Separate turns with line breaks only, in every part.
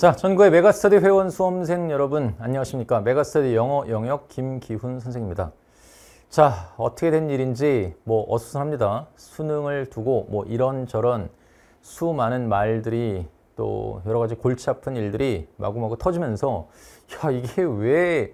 자, 전국의 메가스터디 회원 수험생 여러분 안녕하십니까? 메가스터디 영어 영역 김기훈 선생입니다. 자, 어떻게 된 일인지 뭐 어수선합니다. 수능을 두고 뭐 이런저런 수많은 말들이 또 여러 가지 골치 아픈 일들이 마구마구 터지면서 야, 이게 왜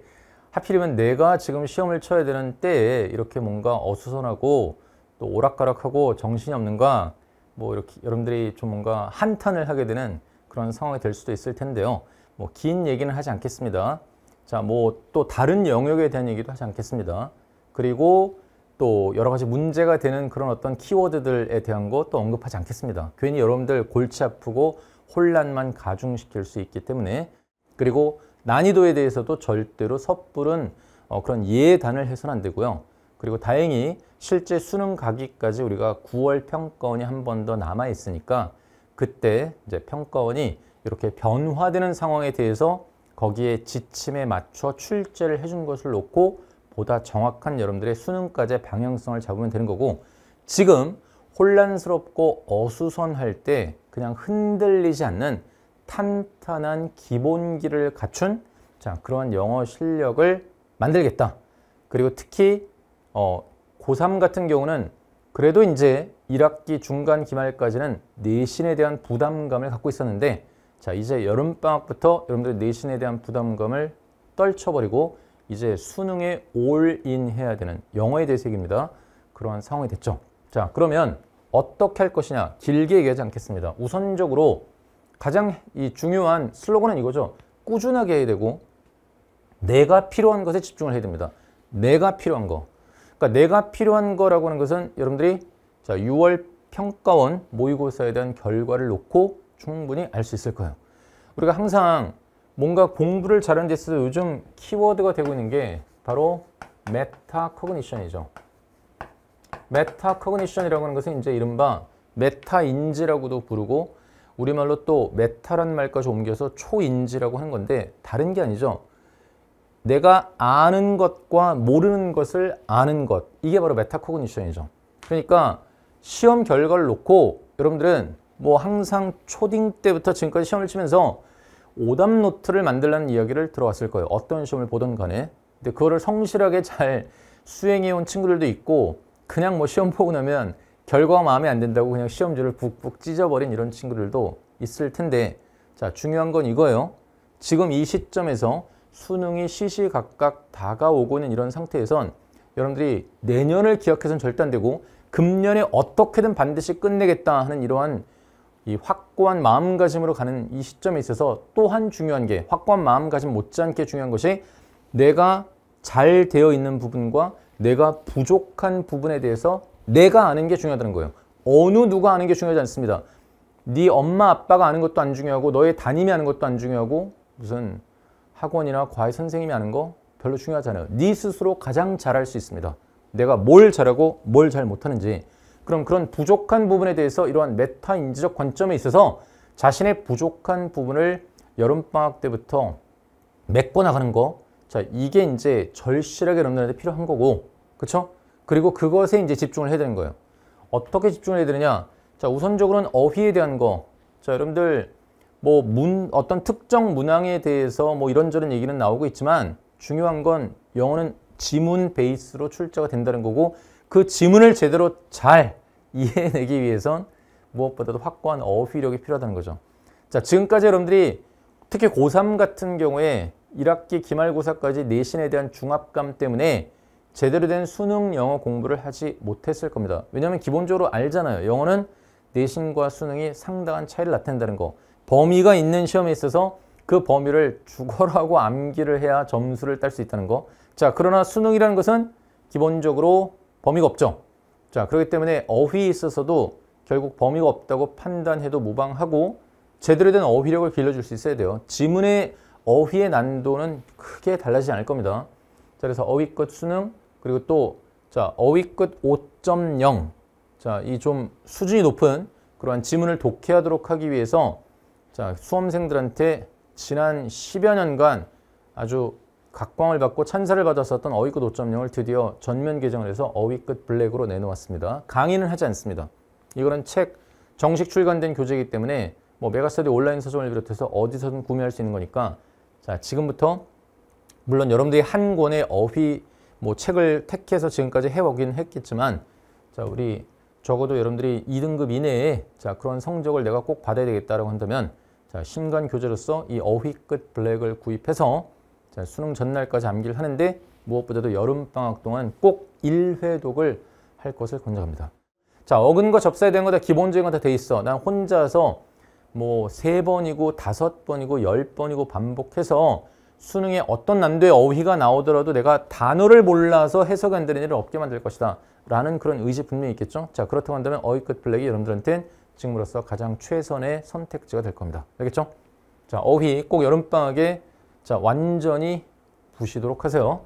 하필이면 내가 지금 시험을 쳐야 되는 때에 이렇게 뭔가 어수선하고 또 오락가락하고 정신이 없는가 뭐 이렇게 여러분들이 좀 뭔가 한탄을 하게 되는 그런 상황이 될 수도 있을 텐데요. 뭐 긴 얘기는 하지 않겠습니다. 자, 뭐 또 다른 영역에 대한 얘기도 하지 않겠습니다. 그리고 또 여러 가지 문제가 되는 그런 어떤 키워드들에 대한 것도 언급하지 않겠습니다. 괜히 여러분들 골치 아프고 혼란만 가중시킬 수 있기 때문에 그리고 난이도에 대해서도 절대로 섣부른 어, 그런 예단을 해서는 안 되고요. 그리고 다행히 실제 수능 가기까지 우리가 9월 평가원이 한 번 더 남아 있으니까 그때 이제 평가원이 이렇게 변화되는 상황에 대해서 거기에 지침에 맞춰 출제를 해준 것을 놓고 보다 정확한 여러분들의 수능까지의 방향성을 잡으면 되는 거고 지금 혼란스럽고 어수선할 때 그냥 흔들리지 않는 탄탄한 기본기를 갖춘 자그러한 영어 실력을 만들겠다. 그리고 특히 어, 고3 같은 경우는 그래도 이제 1학기 중간 기말까지는 내신에 대한 부담감을 갖고 있었는데 자 이제 여름방학부터 여러분들 내신에 대한 부담감을 떨쳐버리고 이제 수능에 올인 해야 되는 영어에 대해서 얘기입니다. 그러한 상황이 됐죠. 자 그러면 어떻게 할 것이냐 길게 얘기하지 않겠습니다. 우선적으로 가장 이 중요한 슬로건은 이거죠. 꾸준하게 해야 되고 내가 필요한 것에 집중을 해야 됩니다. 내가 필요한 거. 그러니까 내가 필요한 거라고 하는 것은 여러분들이 자 6월 평가원 모의고사에 대한 결과를 놓고 충분히 알 수 있을 거예요. 우리가 항상 뭔가 공부를 잘하는 데 있어서 요즘 키워드가 되고 있는 게 바로 메타 커그니션이죠. 메타 커그니션이라고 하는 것은 이제 이른바 메타인지라고도 부르고 우리말로 또메타라는 말까지 옮겨서 초인지라고 하는 건데 다른 게 아니죠. 내가 아는 것과 모르는 것을 아는 것 이게 바로 메타코그니션이죠. 그러니까 시험 결과를 놓고 여러분들은 뭐 항상 초딩 때부터 지금까지 시험을 치면서 오답 노트를 만들라는 이야기를 들어왔을 거예요. 어떤 시험을 보든 간에. 근데 그거를 성실하게 잘 수행해온 친구들도 있고 그냥 뭐 시험 보고 나면 결과가 마음에 안된다고 그냥 시험지를 북북 찢어버린 이런 친구들도 있을 텐데 자 중요한 건 이거예요. 지금 이 시점에서 수능이 시시각각 다가오고 있는 이런 상태에선 여러분들이 내년을 기억해서는 절대 안 되고 금년에 어떻게든 반드시 끝내겠다 하는 이러한 이 확고한 마음가짐으로 가는 이 시점에 있어서 또한 중요한 게 확고한 마음가짐 못지않게 중요한 것이 내가 잘 되어 있는 부분과 내가 부족한 부분에 대해서 내가 아는 게 중요하다는 거예요. 어느 누가 아는 게 중요하지 않습니다. 네 엄마 아빠가 아는 것도 안 중요하고 너의 담임이 아는 것도 안 중요하고 무슨 학원이나 과외 선생님이 하는거 별로 중요하지 않아요. 네 스스로 가장 잘할 수 있습니다. 내가 뭘 잘하고 뭘 잘 못하는지 그럼 그런 부족한 부분에 대해서 이러한 메타 인지적 관점에 있어서 자신의 부족한 부분을 여름방학 때부터 메꿔나가는 거 자, 이게 이제 절실하게 넘는 데 필요한 거고 그렇죠? 그리고 그것에 이제 집중을 해야 되는 거예요. 어떻게 집중을 해야 되느냐? 자, 우선적으로는 어휘에 대한 거. 자, 여러분들 뭐문 어떤 특정 문항에 대해서 뭐 이런저런 얘기는 나오고 있지만 중요한 건 영어는 지문 베이스로 출제가 된다는 거고 그 지문을 제대로 잘 이해해내기 위해선 무엇보다도 확고한 어휘력이 필요하다는 거죠. 자, 지금까지 여러분들이 특히 고3 같은 경우에 1학기 기말고사까지 내신에 대한 중압감 때문에 제대로 된 수능 영어 공부를 하지 못했을 겁니다. 왜냐하면 기본적으로 알잖아요. 영어는 내신과 수능이 상당한 차이를 나타낸다는 거. 범위가 있는 시험에 있어서 그 범위를 주거라고 암기를 해야 점수를 딸 수 있다는 거. 자, 그러나 수능이라는 것은 기본적으로 범위가 없죠. 자, 그렇기 때문에 어휘에 있어서도 결국 범위가 없다고 판단해도 모방하고 제대로 된 어휘력을 길러줄 수 있어야 돼요. 지문의 어휘의 난도는 크게 달라지지 않을 겁니다. 자, 그래서 어휘끝 수능 그리고 또 자, 어휘끝 5.0 자, 이 좀 수준이 높은 그러한 지문을 독해하도록 하기 위해서 자, 수험생들한테 지난 10여 년간 아주 각광을 받고 찬사를 받았었던 어휘끝 5.0을 드디어 전면 개정을 해서 어휘끝 블랙으로 내놓았습니다. 강의는 하지 않습니다. 이거는 책 정식 출간된 교재이기 때문에 뭐 메가스터디 온라인 서점을 비롯해서 어디서든 구매할 수 있는 거니까 자 지금부터 물론 여러분들이 한 권의 어휘 뭐 책을 택해서 지금까지 해오긴 했겠지만 자 우리 적어도 여러분들이 2등급 이내에 자 그런 성적을 내가 꼭 받아야 되겠다라고 한다면 자, 신간 교재로서 이 어휘 끝 블랙을 구입해서 자, 수능 전날까지 암기를 하는데 무엇보다도 여름방학 동안 꼭 1회독을 할 것을 권장합니다. 자, 어근 과 접사에 대한 거 다 기본적인 거 다 돼 있어. 난 혼자서 뭐3번이고5 번이고 1 0번이고 반복해서 수능에 어떤 난도의 어휘가 나오더라도 내가 단어를 몰라서 해석 안 되는 일을 없게 만들 것이다. 라는 그런 의지 분명히 있겠죠. 자, 그렇다고 한다면 어휘 끝 블랙이 여러분들한테는 지금으로서 가장 최선의 선택지가 될 겁니다. 알겠죠? 자, 어휘 꼭 여름방학에 자, 완전히 부시도록 하세요.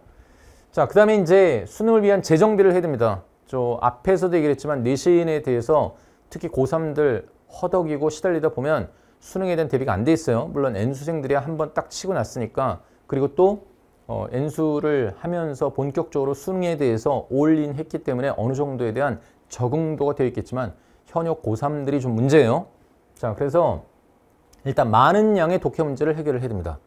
자, 그 다음에 이제 수능을 위한 재정비를 해야 됩니다. 저 앞에서도 얘기를 했지만 내신에 대해서 특히 고3들 허덕이고 시달리다 보면 수능에 대한 대비가 안 돼 있어요. 물론 N수생들이 한 번 딱 치고 났으니까 그리고 또 어, N수를 하면서 본격적으로 수능에 대해서 올인했기 때문에 어느 정도에 대한 적응도가 되어 있겠지만 현역 고3들이 좀 문제예요. 자, 그래서 일단 많은 양의 독해 문제를 해결을 해야 됩니다.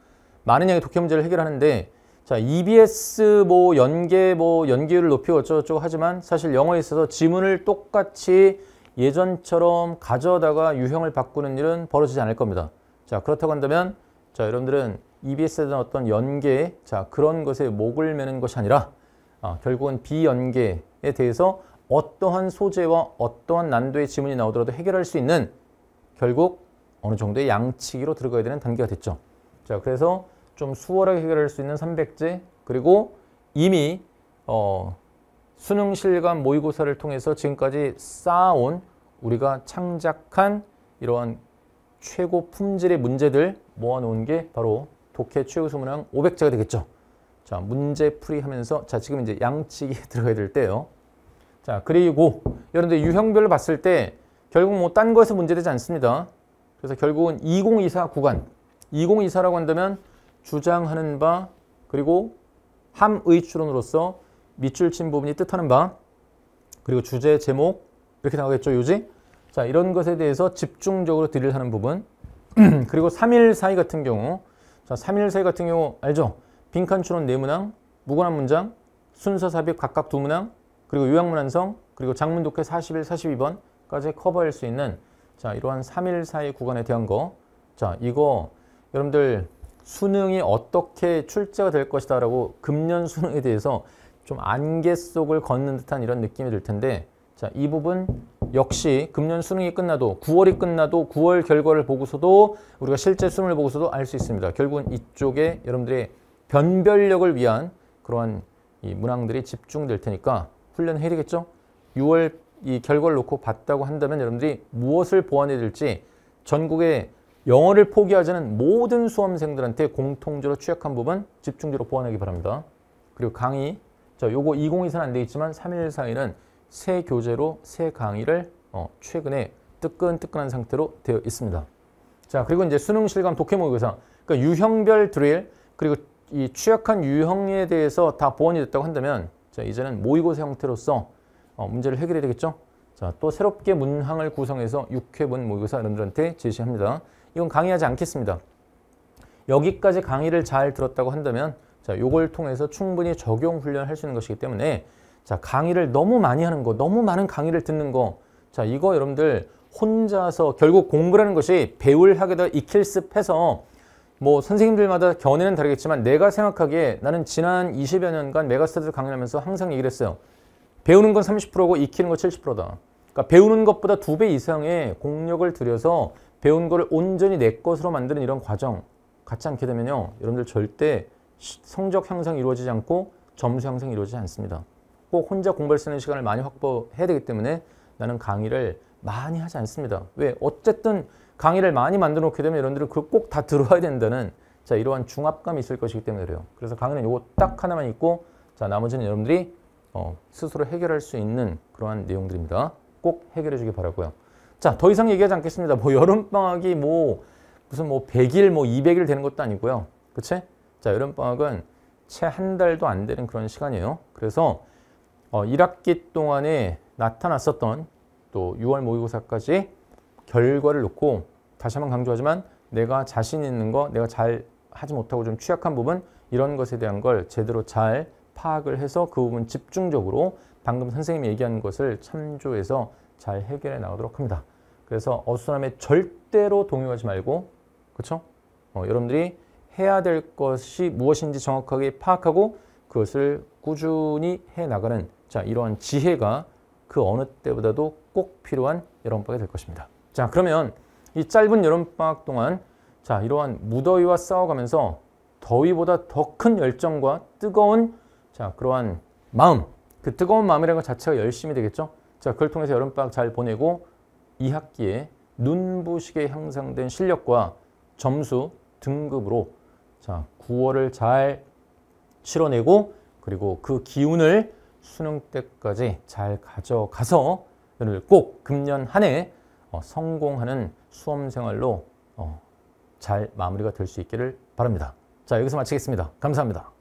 많은 양의 독해 문제를 해결하는데 자, EBS 뭐 연계 뭐 연계율을 높이고 어쩌고저쩌고 하지만 사실 영어에 있어서 지문을 똑같이 예전처럼 가져다가 유형을 바꾸는 일은 벌어지지 않을 겁니다. 자, 그렇다고 한다면 자, 여러분들은 EBS에 대한 어떤 연계, 자, 그런 것에 목을 매는 것이 아니라 아, 결국은 비연계에 대해서 어떠한 소재와 어떠한 난도의 지문이 나오더라도 해결할 수 있는 결국 어느 정도의 양치기로 들어가야 되는 단계가 됐죠. 자, 그래서 좀 수월하게 해결할 수 있는 300제 그리고 이미 어, 수능 실감 모의고사를 통해서 지금까지 쌓아온 우리가 창작한 이러한 최고 품질의 문제들 모아놓은 게 바로 독해 최우 수문항 500제가 되겠죠. 자, 문제 풀이 하면서 자, 지금 이제 양치기에 들어가야 될 때예요. 자, 그리고 여러분들 유형별로 봤을 때 결국 뭐 딴 거에서 문제되지 않습니다. 그래서 결국은 2024 구간, 2024라고 한다면 주장하는 바 그리고 함의 추론으로서 밑줄 친 부분이 뜻하는 바 그리고 주제, 제목 이렇게 나오겠죠, 요지? 자, 이런 것에 대해서 집중적으로 딜을 하는 부분 그리고 3일 사이 같은 경우 자, 3일 사이 같은 경우 알죠? 빈칸 추론 네문항, 무관한 문장, 순서 삽입 각각 두 문항, 그리고 요양문 완성, 그리고 장문 독해 41, 42번까지 커버할 수 있는 자 이러한 3일 사이 구간에 대한 거. 자 이거 여러분들 수능이 어떻게 출제가 될 것이다 라고 금년 수능에 대해서 좀 안개 속을 걷는 듯한 이런 느낌이 들 텐데 자이 부분 역시 금년 수능이 끝나도 9월이 끝나도 9월 결과를 보고서도 우리가 실제 수능을 보고서도 알 수 있습니다. 결국은 이쪽에 여러분들의 변별력을 위한 그러한 이 문항들이 집중될 테니까 훈련 을해야되겠죠 6월 이 결과를 놓고 봤다고 한다면 여러분들이 무엇을 보완해야 될지 전국의 영어를 포기하자는 모든 수험생들한테 공통적으로 취약한 부분 집중적으로 보완하기 바랍니다. 그리고 강의, 자, 요거 2024는 안 되겠지만 3142는 새 교재로 새 강의를 어, 최근에 뜨끈뜨끈한 상태로 되어 있습니다. 자, 그리고 이제 수능 실감 독해 모의고사. 그러니까 유형별 드릴 그리고 이 취약한 유형에 대해서 다 보완이 됐다고 한다면 자, 이제는 모의고사 형태로서 어, 문제를 해결해야 되겠죠? 자, 또 새롭게 문항을 구성해서 6회분 모의고사 여러분들한테 제시합니다. 이건 강의하지 않겠습니다. 여기까지 강의를 잘 들었다고 한다면 자, 요걸 통해서 충분히 적용 훈련을 할 수 있는 것이기 때문에 자, 강의를 너무 많이 하는 거, 너무 많은 강의를 듣는 거 자, 이거 여러분들 혼자서 결국 공부라는 것이 배울 하게 더 익힐 습해서 뭐 선생님들마다 견해는 다르겠지만 내가 생각하기에 나는 지난 20여 년간 메가스타들 강연하면서 항상 얘기를 했어요. 배우는 건 30%고 익히는 건 70%다. 그러니까 배우는 것보다 두 배 이상의 공력을 들여서 배운 거를 온전히 내 것으로 만드는 이런 과정 같지 않게 되면요. 여러분들 절대 성적 향상이 이루어지지 않고 점수 향상이 이루어지지 않습니다. 꼭 혼자 공부할 수 있는 시간을 많이 확보해야 되기 때문에 나는 강의를 많이 하지 않습니다. 왜? 어쨌든 강의를 많이 만들어 놓게 되면 여러분들은 그걸 꼭 다 들어야 와 된다는 자 이러한 중압감이 있을 것이기 때문에 그래요. 그래서 강의는 이거딱 하나만 있고 자 나머지는 여러분들이 어, 스스로 해결할 수 있는 그러한 내용들입니다. 꼭 해결해 주길 바라고요. 자, 더 이상 얘기하지 않겠습니다. 뭐 여름방학이 뭐 무슨 뭐 100일 뭐 200일 되는 것도 아니고요. 그치? 자, 여름방학은 채 한 달도 안 되는 그런 시간이에요. 그래서 어, 1학기 동안에 나타났었던 또 6월 모의고사까지 결과를 놓고 다시 한번 강조하지만 내가 자신 있는 거, 내가 잘 하지 못하고 좀 취약한 부분 이런 것에 대한 걸 제대로 잘 파악을 해서 그 부분 집중적으로 방금 선생님이 얘기한 것을 참조해서 잘 해결해 나가도록 합니다. 그래서 어수선함에 절대로 동요하지 말고 그렇죠? 어, 여러분들이 해야 될 것이 무엇인지 정확하게 파악하고 그것을 꾸준히 해나가는 자 이러한 지혜가 그 어느 때보다도 꼭 필요한 여러분에게 될 것입니다. 자 그러면 이 짧은 여름방학 동안 자 이러한 무더위와 싸워가면서 더위보다 더 큰 열정과 뜨거운 자 그러한 마음 그 뜨거운 마음이라는 것 자체가 열심히 되겠죠 자 그걸 통해서 여름방학 잘 보내고 이 학기에 눈부시게 향상된 실력과 점수 등급으로 자 9월을 잘 치러내고 그리고 그 기운을 수능 때까지 잘 가져가서 여러분들 꼭 금년 한해 어, 성공하는 수험생활로 어, 잘 마무리가 될 수 있기를 바랍니다. 자 여기서 마치겠습니다. 감사합니다.